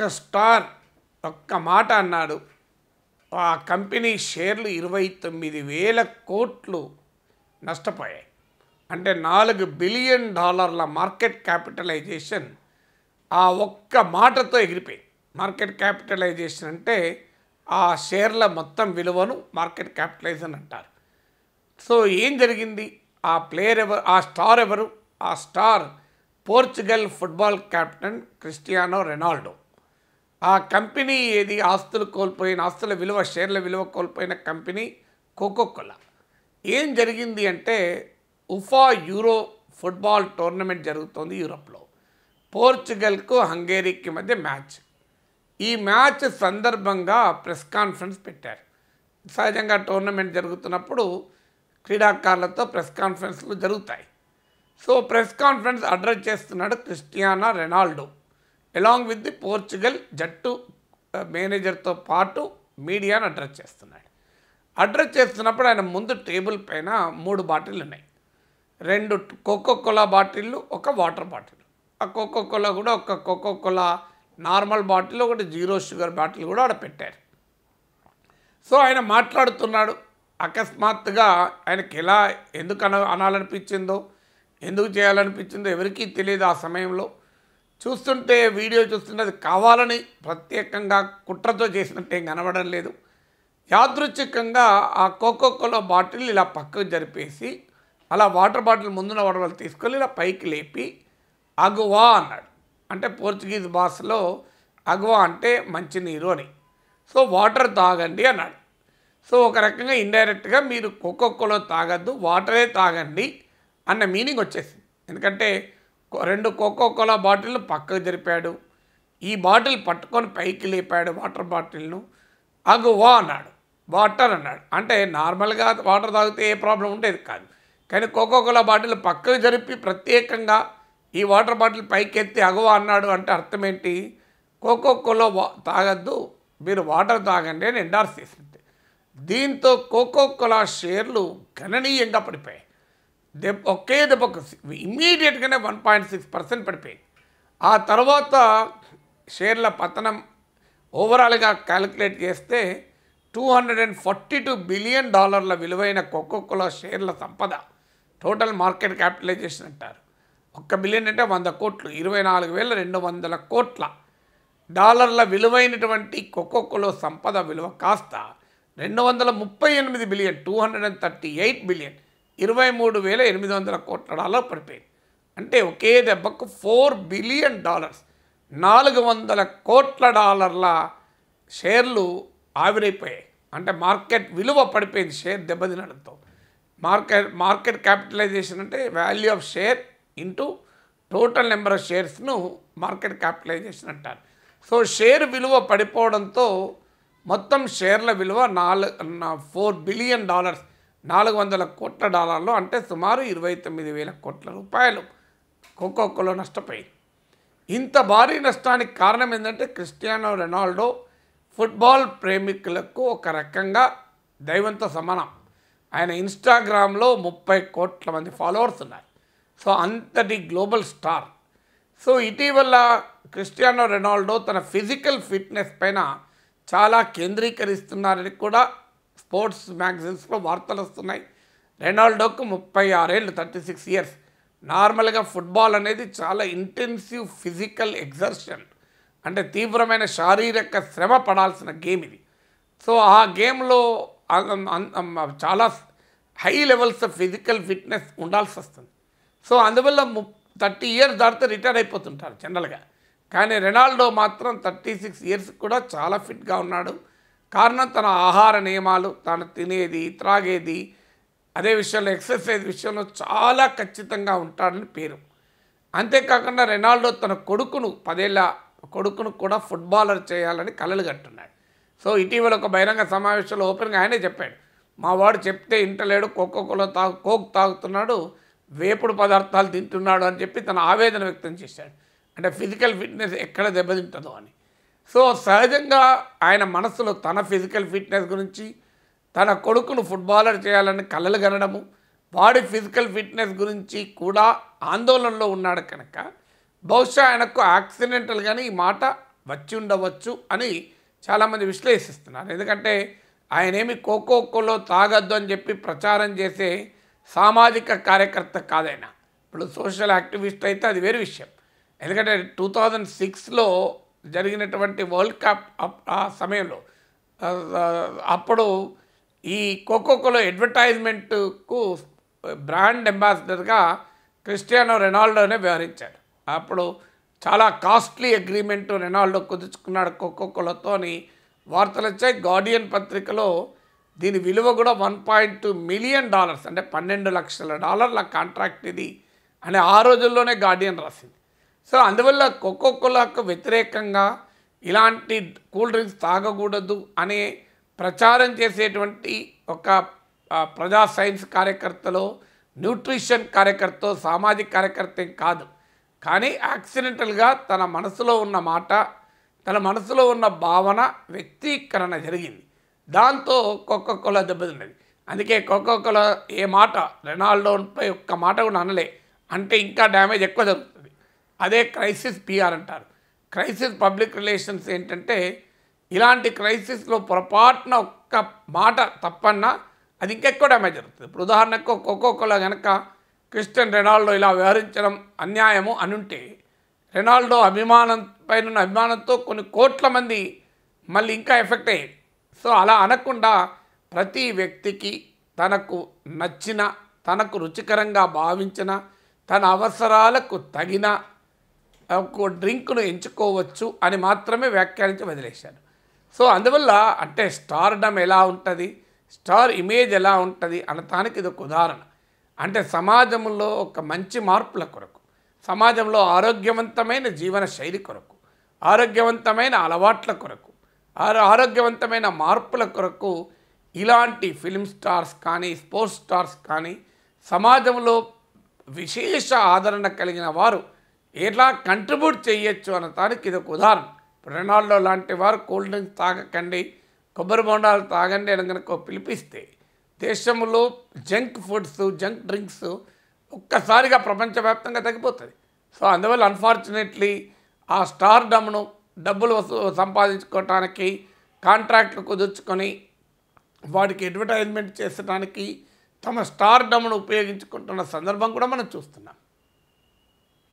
ఒక్క స్టార్ ఒక్క మాట అన్నాడు ఆ కంపెనీ షేర్లు ఇరవై తొమ్మిది వేల కోట్లు నష్టపోయాయి అంటే నాలుగు బిలియన్ డాలర్ల మార్కెట్ క్యాపిటలైజేషన్ ఆ ఒక్క మాటతో ఎగిరిపోయింది మార్కెట్ క్యాపిటలైజేషన్ అంటే ఆ షేర్ల మొత్తం విలువను మార్కెట్ క్యాపిటలైజేషన్ అంటారు సో ఏం జరిగింది ఆ ప్లేయర్ ఎవరు ఆ స్టార్ ఎవరు ఆ star Portugal football captain Cristiano Ronaldo ఆ కంపెనీ ఏది ఆస్తులు కోల్పోయిన ఆస్తుల విలువ షేర్ల విలువ కోల్పోయిన కంపెనీ కోకోకొల ఏం జరిగింది అంటే ఉఫా యూరో ఫుట్బాల్ టోర్నమెంట్ జరుగుతోంది యూరోప్లో పోర్చుగల్కు హంగేరీకి మధ్య మ్యాచ్ ఈ మ్యాచ్ సందర్భంగా ప్రెస్ కాన్ఫరెన్స్ పెట్టారు సహజంగా టోర్నమెంట్ జరుగుతున్నప్పుడు క్రీడాకారులతో ప్రెస్ కాన్ఫరెన్స్లు జరుగుతాయి సో ప్రెస్ కాన్ఫరెన్స్ అడ్రస్ చేస్తున్నాడు Cristiano Ronaldo along with the Portugal జట్టు మేనేజర్తో పాటు మీడియాను అడ్రస్ చేస్తున్నాడు అడ్రస్ చేస్తున్నప్పుడు ఆయన ముందు టేబుల్ పైన మూడు బాటిల్ ఉన్నాయి రెండు కోకో కోలా బాటిళ్ళు ఒక వాటర్ బాటిల్ ఆ కోకో కోలా కూడా ఒక కోకో కోలా నార్మల్ బాటిల్ ఒకటి జీరో షుగర్ బాటిల్ కూడా ఆడ పెట్టారు సో ఆయన మాట్లాడుతున్నాడు అకస్మాత్తుగా ఆయనకి ఎలా ఎందుకు అన అనాలనిపించిందో ఎందుకు చేయాలనిపించిందో ఎవరికీ తెలియదు ఆ సమయంలో చూస్తుంటే వీడియో చూస్తుంటే కావాలని ప్రత్యేకంగా కుట్రతో చేసినట్టు ఏం కనబడం లేదు యాదృచ్ఛికంగా ఆ కోకోకోలో బాటిల్ ఇలా పక్కకు జరిపేసి అలా వాటర్ బాటిల్ ముందున్న వాటర్ వాళ్ళు తీసుకొని ఇలా పైకి లేపి అగువా అన్నాడు అంటే పోర్చుగీస్ భాషలో అగువా అంటే మంచినీరు అని సో వాటర్ తాగండి అన్నాడు సో ఒక రకంగా ఇండైరెక్ట్గా మీరు కోకోకోలో తాగద్దు వాటరే తాగండి అన్న మీనింగ్ వచ్చేసింది ఎందుకంటే రెండు కోకో కోలా బాటిల్ను పక్కకు జరిపాడు ఈ బాటిల్ పట్టుకొని పైకి లేపాడు వాటర్ బాటిల్ను వా అన్నాడు వాటర్ అన్నాడు అంటే నార్మల్గా వాటర్ తాగితే ఏ ప్రాబ్లం ఉండేది కాదు కానీ కోకో కోలా బాటిల్ పక్కకు జరిపి ప్రత్యేకంగా ఈ వాటర్ బాటిల్ పైకి ఎత్తి అగువా అన్నాడు అంటే అర్థం ఏంటి కోకో కోలా తాగద్దు మీరు వాటర్ తాగండి అని ఎండార్స్ చేసింది దీంతో కోకో కోలా షేర్లు గణనీయంగా పడిపోయాయి దెబ్ ఒకే దెబ్బకు ఇమ్మీడియట్గానే వన్ పాయింట్ సిక్స్ పర్సెంట్ పడిపోయింది ఆ తర్వాత షేర్ల పతనం ఓవరాల్గా క్యాలిక్యులేట్ చేస్తే two hundred and forty two billion డాలర్ల విలువైన కోకోకోలా షేర్ల సంపద టోటల్ మార్కెట్ క్యాపిటలైజేషన్ అంటారు ఒక్క బిలియన్ అంటే వంద కోట్లు ఇరవై నాలుగు వేల రెండు వందల కోట్ల డాలర్ల విలువైనటువంటి కోకోకోలో సంపద విలువ కాస్త రెండు వందల ముప్పై ఎనిమిది billion two hundred and thirty eight billion ఇరవై మూడు వేల ఎనిమిది వందల కోట్ల డాలర్ పడిపోయింది అంటే ఒకే దెబ్బకు ఫోర్ బిలియన్ డాలర్స్ నాలుగు వందల కోట్ల డాలర్ల షేర్లు ఆవిరైపోయాయి అంటే మార్కెట్ విలువ పడిపోయింది షేర్ దెబ్బతినడంతో మార్కెట్ మార్కెట్ క్యాపిటలైజేషన్ అంటే value of share into total number of షేర్స్ను మార్కెట్ క్యాపిటలైజేషన్ అంటారు సో షేర్ విలువ పడిపోవడంతో మొత్తం షేర్ల విలువ నాలుగు ఫోర్ బిలియన్ డాలర్స్ నాలుగు వందల కోట్ల డాలర్లు అంటే సుమారు ఇరవై తొమ్మిది వేల కోట్ల రూపాయలు ఒక్కొక్కలో నష్టపోయింది ఇంత భారీ నష్టానికి కారణం ఏంటంటే క్రిస్టియానో రొనాల్డో ఫుట్బాల్ ప్రేమికులకు ఒక రకంగా దైవంతో సమానం ఆయన ఇన్స్టాగ్రామ్లో ముప్పై కోట్ల మంది ఫాలోవర్స్ ఉన్నారు సో అంతటి గ్లోబల్ స్టార్ సో ఇటీవల క్రిస్టియానో రెనాల్డో తన ఫిజికల్ ఫిట్నెస్ పైన చాలా కేంద్రీకరిస్తున్నారని కూడా స్పోర్ట్స్ మ్యాగజైన్స్లో వార్తలు వస్తున్నాయి రెనాల్డోకు ముప్పై ఆరేళ్ళు థర్టీ సిక్స్ ఇయర్స్ నార్మల్గా ఫుట్బాల్ అనేది చాలా ఇంటెన్సివ్ ఫిజికల్ ఎగ్జర్షన్ అంటే తీవ్రమైన శారీరక శ్రమ పడాల్సిన గేమ్ ఇది సో ఆ గేమ్లో చాలా high levels of physical fitness ఉండాల్సి వస్తుంది సో అందువల్ల ము థర్టీ ఇయర్స్ దాటితే రిటైర్ అయిపోతుంటారు జనరల్గా కానీ రెనాల్డో మాత్రం థర్టీ సిక్స్ ఇయర్స్ కూడా చాలా ఫిట్గా ఉన్నాడు కారణం తన ఆహార నియమాలు తను తినేది త్రాగేది అదే విషయంలో ఎక్సర్సైజ్ విషయంలో చాలా ఖచ్చితంగా ఉంటాడని పేరు అంతేకాకుండా రెనాల్డో తన కొడుకును పదేళ్ళ కొడుకును కూడా ఫుట్బాలర్ చేయాలని కలలు కట్టున్నాడు సో ఇటీవల ఒక బహిరంగ సమావేశంలో ఓపెన్గా ఆయనే చెప్పాడు మా వాడు చెప్తే ఇంటలేడు కోకోకోలో తాగు కోక్ తాగుతున్నాడు వేపుడు పదార్థాలు తింటున్నాడు అని చెప్పి తన ఆవేదన వ్యక్తం చేశాడు అంటే ఫిజికల్ ఫిట్నెస్ ఎక్కడ దెబ్బతింటుందో అని సో సహజంగా ఆయన మనసులో తన ఫిజికల్ ఫిట్నెస్ గురించి తన కొడుకును ఫుట్బాలర్ చేయాలని కలలు కనడము వాడి ఫిజికల్ ఫిట్నెస్ గురించి కూడా ఆందోళనలో ఉన్నాడు కనుక బహుశా ఆయనకు యాక్సిడెంటల్ కానీ ఈ మాట వచ్చి ఉండవచ్చు అని చాలామంది విశ్లేషిస్తున్నారు ఎందుకంటే ఆయన ఏమి కోకోకోలో తాగద్దు అని చెప్పి ప్రచారం చేసే సామాజిక కార్యకర్త కాదైనా ఇప్పుడు సోషల్ యాక్టివిస్ట్ అయితే అది వేరే విషయం ఎందుకంటే టూ థౌజండ్ సిక్స్లో జరిగినటువంటి వరల్డ్ కప్ ఆ సమయంలో అప్పుడు ఈ కోకోకోలో అడ్వర్టైజ్మెంట్కు బ్రాండ్ అంబాసిడర్గా క్రిస్టియానో రెనాల్డోనే వ్యవహరించాడు అప్పుడు చాలా కాస్ట్లీ అగ్రిమెంటు రెనాల్డో కుదుర్చుకున్నాడు కోకోకోలతో అని వార్తలు వచ్చాయి గార్డియన్ పత్రికలో దీని విలువ కూడా one point two million dollars అంటే పన్నెండు లక్షల డాలర్ల కాంట్రాక్ట్ ఇది అని ఆ రోజుల్లోనే గార్డియన్ రాసింది సో అందువల్ల ఒక్కొక్కలకు వ్యతిరేకంగా ఇలాంటి కూల్ డ్రింక్స్ తాగకూడదు అనే ప్రచారం చేసేటువంటి ఒక ప్రజా సైన్స్ కార్యకర్తలో న్యూట్రిషన్ కార్యకర్త సామాజిక కార్యకర్త కాదు కానీ యాక్సిడెంటల్గా తన మనసులో ఉన్న మాట తన మనసులో ఉన్న భావన వ్యక్తీకరణ జరిగింది దాంతో కోకోకోలా దెబ్బతిన్నది అందుకే కోకోకోలా ఏ మాట రెనాల్డోపై ఒక్క మాట కూడా అనలే అంటే ఇంకా డ్యామేజ్ ఎక్కువ జరుగుతుంది అదే క్రైసిస్ పిఆర్ అంటారు క్రైసిస్ పబ్లిక్ రిలేషన్స్ ఏంటంటే ఇలాంటి క్రైసిస్లో పొరపాటున ఒక్క మాట తప్పన్నా అది ఇంకెక్కువ డ్యామేజ్ జరుగుతుంది ఇప్పుడు ఉదాహరణకు ఒక్కొక్కలో కనుక క్రిస్టియన్ రెనాల్డో ఇలా వ్యవహరించడం అన్యాయము అనుంటే రెనాల్డో అభిమానం పైన అభిమానంతో కొన్ని కోట్ల మంది మళ్ళీ ఇంకా ఎఫెక్ట్ అయ్యేది సో అలా అనకుండా ప్రతి వ్యక్తికి తనకు నచ్చిన తనకు రుచికరంగా భావించిన తన అవసరాలకు తగిన ఒక డ్రింక్ను ఎంచుకోవచ్చు అని మాత్రమే వ్యాఖ్యానించి వదిలేశాడు సో అందువల్ల అంటే స్టార్డమ్ ఎలా ఉంటుంది స్టార్ ఇమేజ్ ఎలా ఉంటుంది అనటానికి ఇది ఒక ఉదాహరణ అంటే సమాజంలో ఒక మంచి మార్పుల కొరకు సమాజంలో ఆరోగ్యవంతమైన జీవన శైలి కొరకు ఆరోగ్యవంతమైన అలవాట్ల కొరకు ఆరోగ్యవంతమైన మార్పుల కొరకు ఇలాంటి ఫిల్మ్ స్టార్స్ కానీ స్పోర్ట్స్ స్టార్స్ కానీ సమాజంలో విశేష ఆదరణ కలిగిన వారు ఎలా కంట్రిబ్యూట్ చేయొచ్చు అన్న దానికి ఇది ఒక ఉదాహరణ రెనాల్డో లాంటి వారు కూల్ డ్రింక్స్ తాగకండి కొబ్బరి బొండాలు తాగండి అని కనుక పిలిపిస్తే దేశంలో జంక్ ఫుడ్స్ జంక్ డ్రింక్స్ ఒక్కసారిగా ప్రపంచవ్యాప్తంగా తగ్గిపోతుంది సో అందువల్ల అన్ఫార్చునేట్లీ ఆ స్టార్ డమ్ను డబ్బులు సంపాదించుకోవటానికి కాంట్రాక్ట్లు కుదుర్చుకొని వాడికి అడ్వర్టైజ్మెంట్ చేసడానికి తమ స్టార్ డమ్ను ఉపయోగించుకుంటున్న సందర్భం కూడా మనం చూస్తున్నాం